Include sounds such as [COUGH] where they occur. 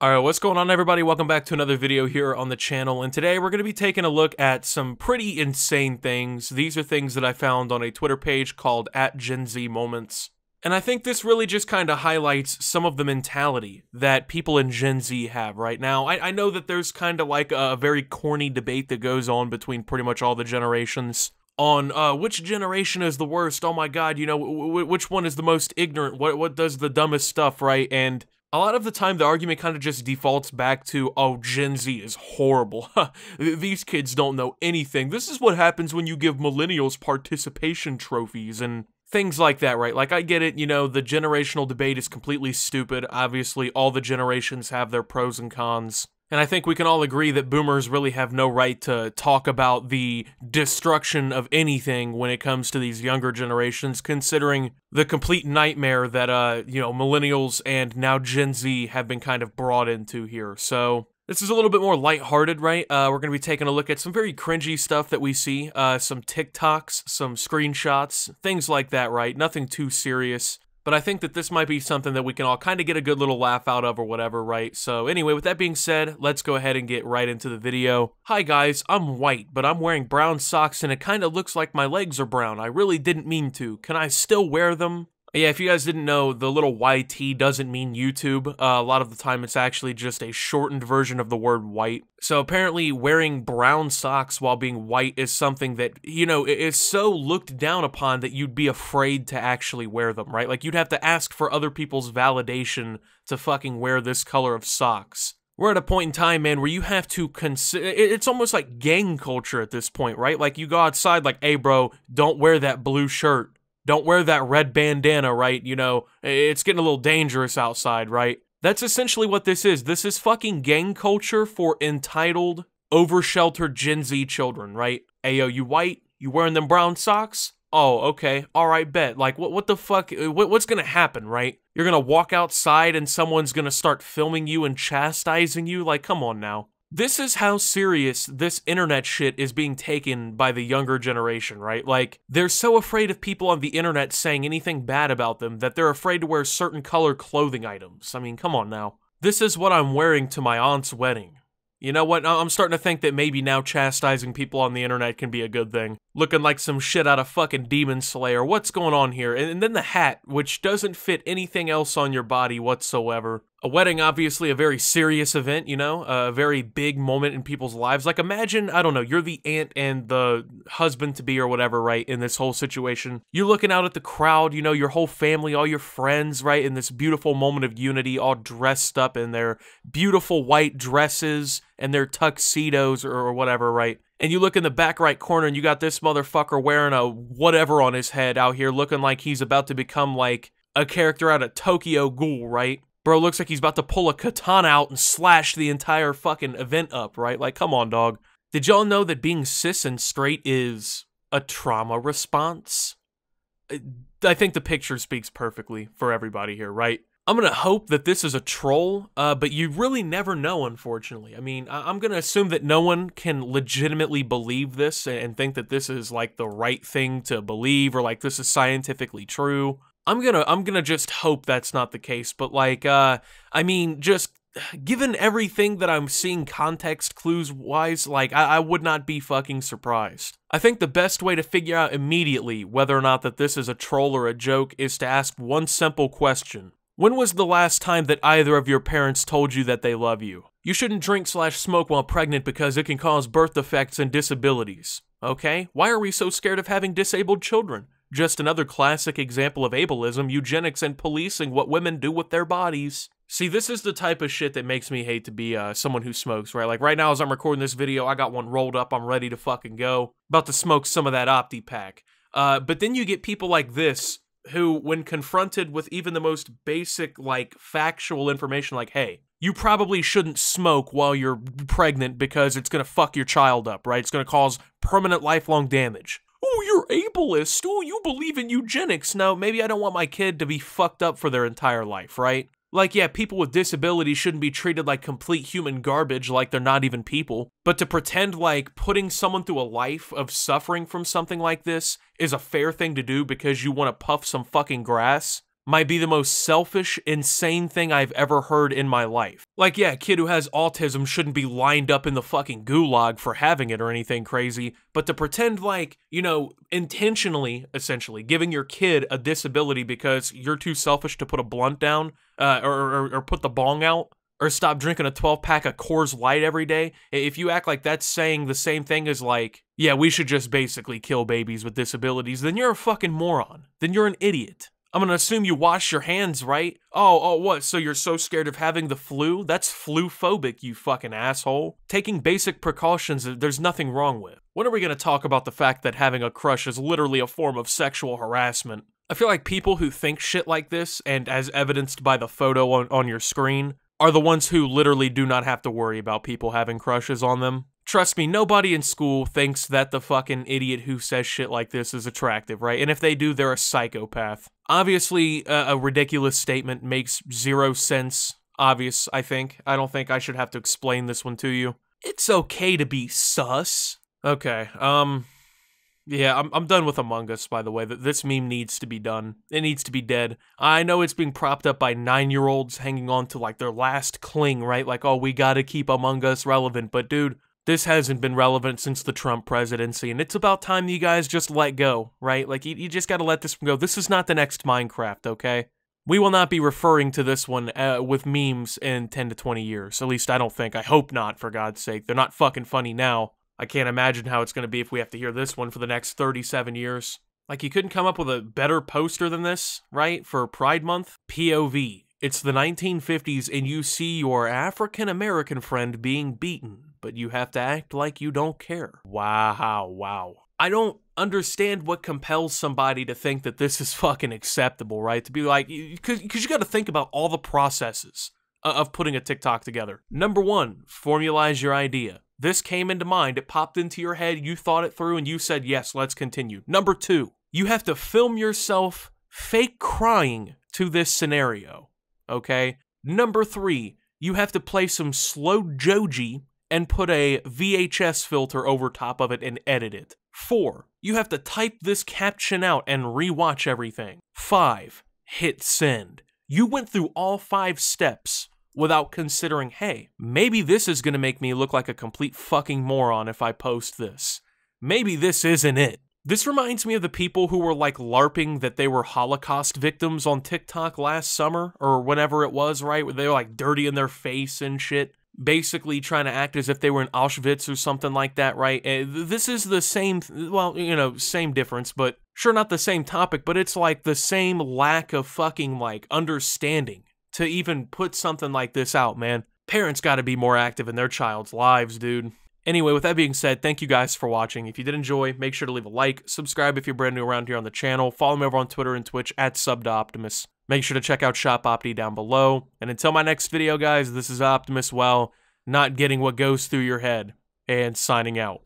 Alright, what's going on everybody? Welcome back to another video here on the channel, and today we're going to be taking a look at some pretty insane things. These are things that I found on a Twitter page called at Gen Z Moments. And I think this really just kind of highlights some of the mentality that people in Gen Z have right now. I, I know that there's kind of like a very corny debate that goes on between pretty much all the generations on uh, which generation is the worst. Oh my god, you know, which one is the most ignorant? What what does the dumbest stuff, right? And a lot of the time the argument kind of just defaults back to, oh, Gen Z is horrible. [LAUGHS] These kids don't know anything. This is what happens when you give millennials participation trophies and things like that, right? Like, I get it, you know, the generational debate is completely stupid. Obviously, all the generations have their pros and cons. And I think we can all agree that boomers really have no right to talk about the destruction of anything when it comes to these younger generations, considering the complete nightmare that, uh, you know, millennials and now Gen Z have been kind of brought into here. So this is a little bit more lighthearted, right? Uh, we're going to be taking a look at some very cringy stuff that we see, uh, some TikToks, some screenshots, things like that, right? Nothing too serious. But I think that this might be something that we can all kind of get a good little laugh out of or whatever, right? So anyway, with that being said, let's go ahead and get right into the video. Hi guys, I'm white, but I'm wearing brown socks and it kind of looks like my legs are brown. I really didn't mean to. Can I still wear them? Yeah, if you guys didn't know, the little YT doesn't mean YouTube. Uh, a lot of the time, it's actually just a shortened version of the word white. So apparently, wearing brown socks while being white is something that, you know, is so looked down upon that you'd be afraid to actually wear them, right? Like, you'd have to ask for other people's validation to fucking wear this color of socks we're at a point in time, man, where you have to consider. It's almost like gang culture at this point, right? Like you go outside, like, hey, bro, don't wear that blue shirt. Don't wear that red bandana, right? You know, it's getting a little dangerous outside, right? That's essentially what this is. This is fucking gang culture for entitled, oversheltered Gen Z children, right? Ayo, you white? You wearing them brown socks? Oh, okay. All right, bet. Like, what, what the fuck? Uh, what, what's gonna happen, right? You're gonna walk outside and someone's gonna start filming you and chastising you? Like, come on now. This is how serious this internet shit is being taken by the younger generation, right? Like, they're so afraid of people on the internet saying anything bad about them that they're afraid to wear certain color clothing items. I mean, come on now. This is what I'm wearing to my aunt's wedding. You know what? I'm starting to think that maybe now chastising people on the internet can be a good thing. Looking like some shit out of fucking Demon Slayer. What's going on here? And then the hat, which doesn't fit anything else on your body whatsoever a wedding obviously a very serious event you know a very big moment in people's lives like imagine i don't know you're the aunt and the husband to be or whatever right in this whole situation you're looking out at the crowd you know your whole family all your friends right in this beautiful moment of unity all dressed up in their beautiful white dresses and their tuxedos or, or whatever right and you look in the back right corner and you got this motherfucker wearing a whatever on his head out here looking like he's about to become like a character out of Tokyo Ghoul, right? Bro looks like he's about to pull a katana out and slash the entire fucking event up, right? Like, come on, dog. Did y'all know that being cis and straight is a trauma response? I think the picture speaks perfectly for everybody here, right? I'm gonna hope that this is a troll, uh, but you really never know, unfortunately. I mean, I- am gonna assume that no one can legitimately believe this and think that this is like the right thing to believe or like this is scientifically true. I'm gonna I'm gonna just hope that's not the case. But like, uh, I mean, just given everything that I'm seeing context clues wise, like I, I, would not be fucking surprised. I think the best way to figure out immediately whether or not that this is a troll or a joke is to ask one simple question. When was the last time that either of your parents told you that they love you? You shouldn't drink slash smoke while pregnant because it can cause birth defects and disabilities. Okay? Why are we so scared of having disabled children? Just another classic example of ableism, eugenics, and policing what women do with their bodies. See, this is the type of shit that makes me hate to be uh, someone who smokes, right? Like, right now, as I'm recording this video, I got one rolled up. I'm ready to fucking go. About to smoke some of that Opti Pack. Uh, but then you get people like this who, when confronted with even the most basic, like, factual information, like, hey, you probably shouldn't smoke while you're pregnant because it's going to fuck your child up, right? It's going to cause permanent lifelong damage oh, you're ableist. Oh, you believe in eugenics. Now, maybe I don't want my kid to be fucked up for their entire life, right? Like, yeah, people with disabilities shouldn't be treated like complete human garbage, like they're not even people. But to pretend like putting someone through a life of suffering from something like this is a fair thing to do because you want to puff some fucking grass, might be the most selfish, insane thing I've ever heard in my life. Like, yeah, a kid who has autism shouldn't be lined up in the fucking gulag for having it or anything crazy, but to pretend like, you know, intentionally, essentially, giving your kid a disability because you're too selfish to put a blunt down uh, or, or, or put the bong out or stop drinking a 12 pack of Coors Light every day, if you act like that's saying the same thing as like, yeah, we should just basically kill babies with disabilities, then you're a fucking moron. Then you're an idiot. I'm gonna assume you wash your hands, right? Oh, oh, what? So you're so scared of having the flu? That's flu phobic, you fucking asshole. Taking basic precautions, there's nothing wrong with. When are we gonna talk about the fact that having a crush is literally a form of sexual harassment? I feel like people who think shit like this, and as evidenced by the photo on, on your screen, are the ones who literally do not have to worry about people having crushes on them trust me, nobody in school thinks that the fucking idiot who says shit like this is attractive, right? And if they do, they're a psychopath. Obviously, uh, a ridiculous statement makes zero sense. Obvious, I think. I don't think I should have to explain this one to you. It's okay to be sus. Okay, um... Yeah, I'm, I'm done with Among Us, by the way. This meme needs to be done. It needs to be dead. I know it's being propped up by nine-year-olds hanging on to, like, their last cling, right? Like, oh, we gotta keep Among Us relevant. But, dude, this hasn't been relevant since the Trump presidency, and it's about time you guys just let go, right? Like, you, you just gotta let this go. This is not the next Minecraft, okay? We will not be referring to this one uh, with memes in 10 to 20 years. At least I don't think. I hope not, for God's sake. They're not fucking funny now. I can't imagine how it's gonna be if we have to hear this one for the next 37 years. Like, you couldn't come up with a better poster than this, right? For Pride Month? POV. It's the 1950s, and you see your African American friend being beaten but you have to act like you don't care. Wow, wow. I don't understand what compels somebody to think that this is [LAUGHS] fucking acceptable, right? To be like, because you got to think about all the processes uh, of putting a TikTok together. Number one, formalize your idea. This came into mind, it popped into your head, you thought it through, and you said, yes, let's continue. Number two, you have to film yourself fake crying to this scenario, okay? Number three, you have to play some slow joji and put a VHS filter over top of it and edit it. 4. You have to type this caption out and rewatch everything. 5. Hit send. You went through all 5 steps without considering, hey, maybe this is going to make me look like a complete fucking moron if I post this. Maybe this isn't it. This reminds me of the people who were like LARPing that they were Holocaust victims on TikTok last summer or whenever it was, right? Where they were like dirty in their face and shit basically trying to act as if they were in Auschwitz or something like that, right? This is the same, well, you know, same difference, but sure, not the same topic, but it's like the same lack of fucking, like, understanding to even put something like this out, man. Parents gotta be more active in their child's lives, dude. Anyway, with that being said, thank you guys for watching. If you did enjoy, make sure to leave a like, subscribe if you're brand new around here on the channel, follow me over on Twitter and Twitch at SubDoOptimus. Make sure to check out Shop Opti down below. And until my next video, guys, this is Optimus Well, not getting what goes through your head, and signing out.